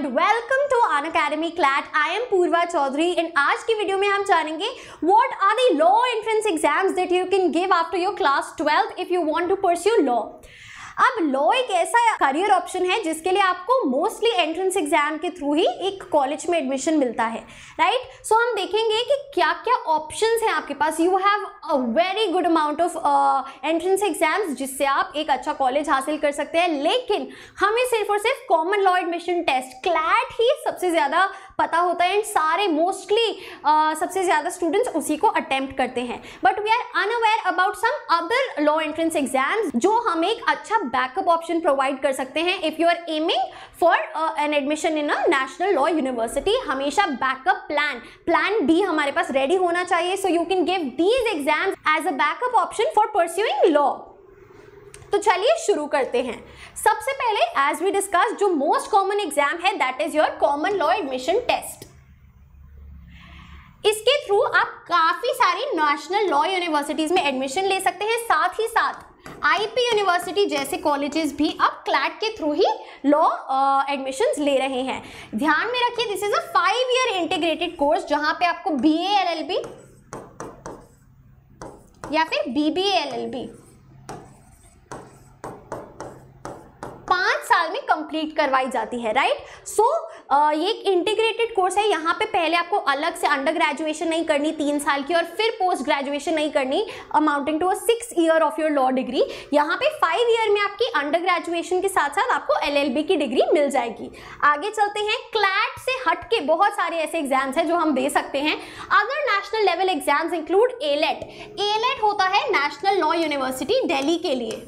And welcome to Unacademy CLAT I am Purva Chaudhary and आज की video में हम जानेंगे what are the law entrance exams that you can give after your class twelfth if you want to pursue law अब law एक ऐसा career option है जिसके लिए आपको मोस्टली एंट्रेंस एग्जाम के थ्रू ही एक कॉलेज में एडमिशन मिलता है राइट right? सो so, हम देखेंगे कि क्या क्या ऑप्शन हैं आपके पास you have a very good amount of entrance exams जिससे आप एक अच्छा कॉलेज हासिल कर सकते हैं लेकिन हमें सिर्फ और सिर्फ common law admission test CLAT ही सबसे ज़्यादा पता होता है एंड सारे मोस्टली uh, सबसे ज़्यादा स्टूडेंट्स उसी को अटैम्प्ट करते हैं but we are unaware about some other law entrance exams जो हमें एक अच्छा बैकअप ऑप्शन प्रोवाइड कर सकते हैं if you are aiming for an admission in a national law university हमेशा बैकअप प्लान प्लान बी हमारे पास रेडी होना चाहिए so you can give these exams as a backup option for pursuing law तो चलिए शुरू करते हैं सबसे पहले एज वी डिस्कस जो मोस्ट कॉमन एग्जाम है that is your common law admission test इसके थ्रू आप काफ़ी सारी नेशनल लॉ यूनिवर्सिटीज़ में एडमिशन ले सकते हैं साथ ही साथ आईपी यूनिवर्सिटी जैसे कॉलेजेस भी अब क्लैट के थ्रू ही लॉ एडमिशंस uh, ले रहे हैं ध्यान में रखिए this is a five year integrated course जहां पे आपको बी या फिर बी बी साल में कंप्लीट करवाई जाती है राइट सो so, ये एक इंटीग्रेटेड कोर्स है यहाँ पे पहले आपको अलग से अंडर ग्रेजुएशन नहीं करनी तीन साल की और फिर पोस्ट ग्रेजुएशन नहीं करनी amounting to a six year of your law degree यहाँ पे फाइव ईयर में आपकी अंडर ग्रेजुएशन के साथ साथ आपको एल की डिग्री मिल जाएगी आगे चलते हैं क्लैट से हट के बहुत सारे ऐसे एग्जाम्स हैं जो हम दे सकते हैं अगर national level exams include AILET AILET होता है नेशनल लॉ यूनिवर्सिटी दिल्ली के लिए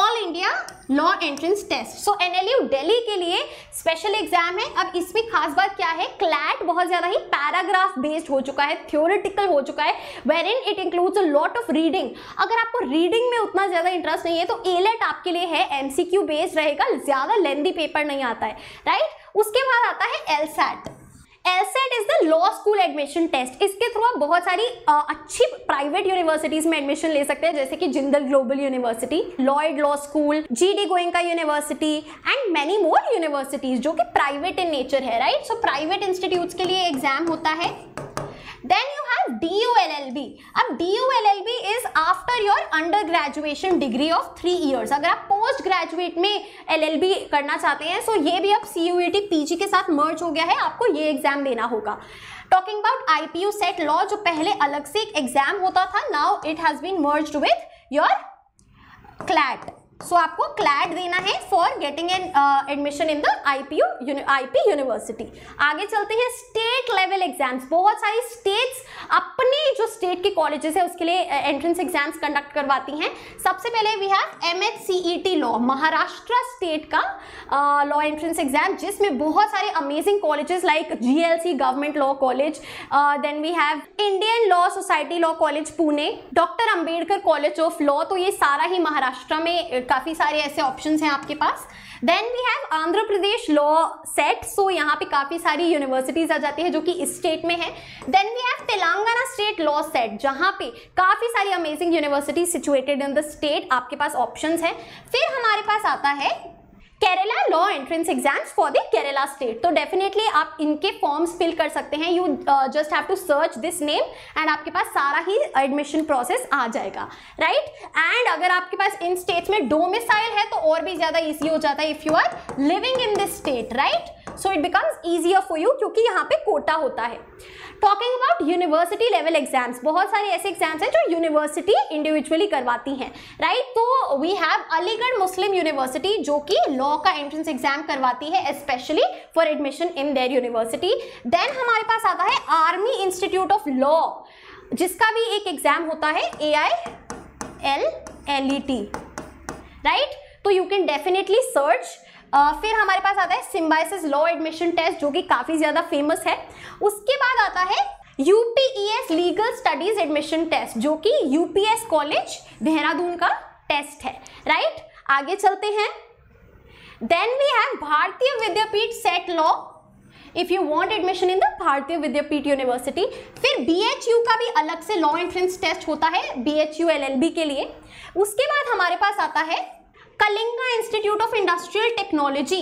all India law entrance test so N L U Delhi के लिए स्पेशल एग्जाम है अब इसमें खास बात क्या है क्लैट बहुत ज़्यादा ही पैराग्राफ बेस्ड हो चुका है थियोरिटिकल हो चुका है where in it includes a lot of reading अगर आपको रीडिंग में उतना ज़्यादा इंटरेस्ट नहीं है तो एलेट आपके लिए है एमसीक्यू बेस्ड रहेगा ज़्यादा लेंदी पेपर नहीं आता है राइट उसके बाद आता है LSAT LSAT is the law school admission test इसके थ्रू आप बहुत सारी आ, अच्छी प्राइवेट यूनिवर्सिटीज में एडमिशन ले सकते हैं जैसे कि Jindal global university Lloyd law school G D Goenka university and many more universities जो कि प्राइवेट इन नेचर है राइट सो प्राइवेट इंस्टीट्यूट के लिए एग्जाम होता है then you have D U L L B अब D U L L B is after your under graduation degree of three years अगर आप पोस्ट ग्रेजुएट में L L B करना चाहते हैं सो so ये भी अब C U E T P G के साथ मर्ज हो गया है आपको ये एग्जाम देना होगा talking about I P U CET law जो पहले अलग से एक एग्जाम होता था now it has been merge with your CLAT so so, आपको क्लैट देना है for getting an admission in the I IP university आगे चलते हैं स्टेट लेवल एग्जाम्स बहुत सारी स्टेट्स अपने जो स्टेट के कॉलेजेस है उसके लिए एंट्रेंस एग्जाम्स कंडक्ट करवाती हैं सबसे पहले we have M H C E T law Maharashtra state का लॉ एंट्रेंस एग्जाम जिसमें बहुत सारे amazing colleges like G L C government law college then we have Indian law society law college Pune doctor Ambedkar college of law तो ये सारा ही महाराष्ट्र में uh, काफ़ी सारे ऐसे ऑप्शन हैं आपके पास then we have Andhra Pradesh law CET so यहाँ पे काफ़ी सारी यूनिवर्सिटीज आ जाती है जो कि इस स्टेट में है then we have Telangana state law CET जहाँ पे काफ़ी सारी amazing universities situated in the state आपके पास ऑप्शन है फिर हमारे पास आता है Kerala law entrance exams for the Kerala state तो डेफिनेटली आप इनके फॉर्म्स फिल कर सकते हैं you just have to search this name and आपके पास सारा ही एडमिशन प्रोसेस आ जाएगा राइट right? एंड अगर आपके पास इन स्टेट्स में डोमिसाइल है तो और भी ज़्यादा ईजी हो जाता है if you are living in this state right so it becomes easier for you क्योंकि यहाँ पे कोटा होता है talking about university level exams बहुत सारे ऐसे एग्जाम्स हैं जो यूनिवर्सिटी इंडिविजुअली करवाती हैं राइट तो we have Aligarh Muslim university जो कि लॉ का एंट्रेंस एग्जाम करवाती है specially for admission in their university then हमारे पास आता है आर्मी इंस्टीट्यूट ऑफ लॉ जिसका भी एक एग्जाम होता है A I L L E T right तो यू कैन डेफिनेटली सर्च फिर हमारे पास आता है सिम्बाइसिस लॉ एडमिशन टेस्ट जो कि काफ़ी ज़्यादा फेमस है उसके बाद आता है UPES legal studies admission test जो कि यूपीएस कॉलेज e देहरादून का टेस्ट है राइट आगे चलते हैं then we have Bharati Vidyapeeth CET law if you want admission in the Bharati Vidyapeeth university फिर बीएचयू का भी अलग से लॉ एंट्रेंस टेस्ट होता है बीएचयू एलएलबी के लिए उसके बाद हमारे पास आता है Kalinga institute of industrial technology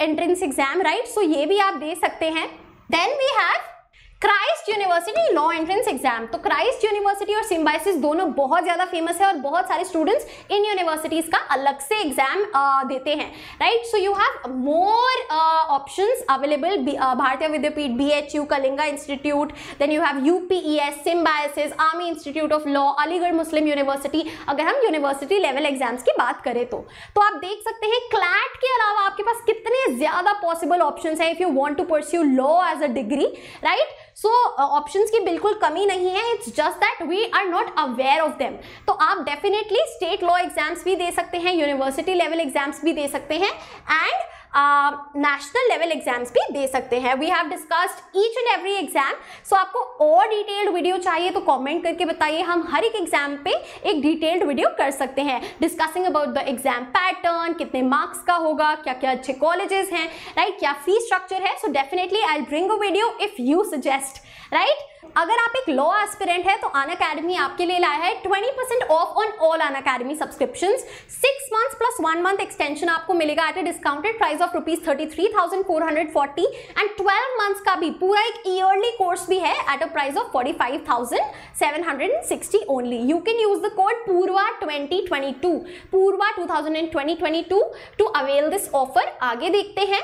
entrance exam right so ये भी आप दे सकते हैं then we have Christ university law entrance exam तो क्राइस्ट यूनिवर्सिटी और सिम्बाइसिस दोनों बहुत ज्यादा फेमस है और बहुत सारे स्टूडेंट्स इन यूनिवर्सिटीज का अलग से एग्जाम देते हैं right so you have more options available Bharati Vidyapeeth B H U Kalinga institute then you have U P E S Symbiosis army institute of law Aligarh Muslim university अगर हम यूनिवर्सिटी लेवल एग्जाम्स की बात करें तो तो आप देख सकते हैं क्लैट के अलावा आपके पास कितने ज्यादा पॉसिबल ऑप्शन है if you want to pursue law as a degree right so options uh, की बिल्कुल कमी नहीं है it's just that we are not aware of them तो आप डेफिनेटली स्टेट लॉ एग्जाम्स भी दे सकते हैं यूनिवर्सिटी लेवल एग्जाम्स भी दे सकते हैं एंड नेशनल लेवल एग्जाम्स भी दे सकते हैं we have discussed each and every exam so आपको और डिटेल्ड वीडियो चाहिए तो कमेंट करके बताइए हम हर एक एग्जाम पे एक डिटेल्ड वीडियो कर सकते हैं discussing about the exam pattern कितने मार्क्स का होगा क्या क्या अच्छे कॉलेजेस हैं राइट right? क्या फीस स्ट्रक्चर है so definitely I bring a video if you suggest right अगर आप एक लॉ एस्पिरेंट है तो अन अकेडमी आपके लिए लाया है 20% percent off on all Unacademy subscription six month plus one month extension आपको मिलेगा at a discounted price of rupees thirty three thousand four hundred forty and twelve months का भी पूरा एक ईयरली कोर्स भी है at a price of forty five thousand seven hundred and sixty only you can use the code Purva twenty twenty two Purva two thousand and twenty twenty to to avail this offer आगे देखते हैं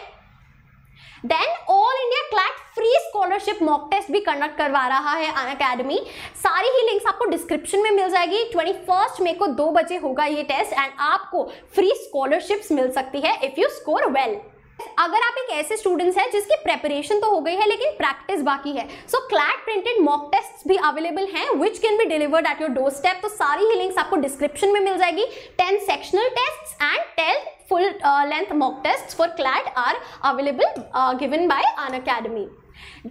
then all India CLAT free scholarship mock test भी conduct करवा रहा है अन academy सारी ही links आपको डिस्क्रिप्शन में मिल जाएगी ट्वेंटी फर्स्ट मे को दो बजे होगा ये टेस्ट एंड आपको फ्री स्कॉलरशिप्स मिल सकती है इफ़ यू स्कोर वेल अगर आप एक ऐसे स्टूडेंट्स हैं जिसकी प्रेपरेशन तो हो गई है लेकिन प्रैक्टिस बाकी है so CLAT printed mock test भी अवेलेबल हैं which can be delivered at your door step तो सारी ही लिंक्स आपको डिस्क्रिप्शन में मिल जाएगी ten sectional test and ten full uh, length mock tests for CLAT are available uh, given by an academy.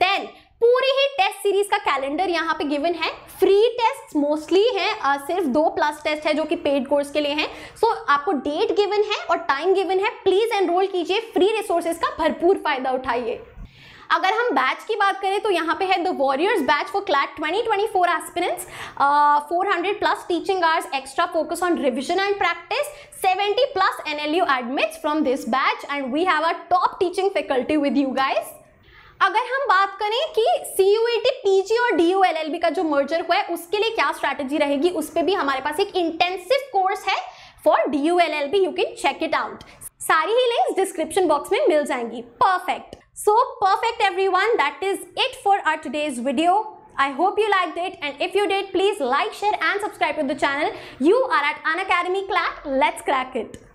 Then पूरी ही टेस्ट सीरीज का कैलेंडर यहाँ पे गिवन है फ्री टेस्ट मोस्टली हैं आ, uh, सिर्फ दो प्लस टेस्ट है जो कि पेड कोर्स के लिए हैं सो so, आपको डेट गिवन है और टाइम गिवन है प्लीज एनरोल कीजिए फ्री रिसोर्सेज का भरपूर फायदा उठाइए अगर हम बैच की बात करें तो यहाँ पे है the warriors batch for CLAT 2024 aspirants four 400 plus teaching hours extra focus on revision and practice 70 L U admit from this batch and we have a top teaching faculty with you guys अगर हम बात करें कि सी you जी और D you का जो merger हुआ है उसके लिए क्या स्ट्रैटेजी रहेगी उस पर भी हमारे पास एक इंटेंसिव कोर्स है for D U L L B you can check it out सारी ही लिंक्स डिस्क्रिप्शन बॉक्स में मिल जाएंगी perfect So perfect everyone, that is it for our today's video. I hope you liked it and if you did, please like, share and subscribe to the channel. You are at An Academy Clack. Let's crack it.